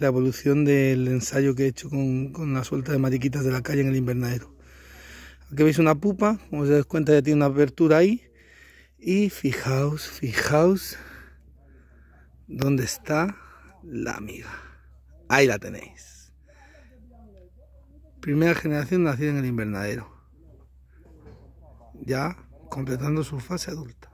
la evolución del ensayo que he hecho con, con, la suelta de mariquitas de la calle en el invernadero. Aquí veis una pupa, como os dais cuenta ya tiene una abertura ahí. Y fijaos, fijaos dónde está la amiga. Ahí la tenéis. Primera generación nacida en el invernadero. Ya completando su fase adulta.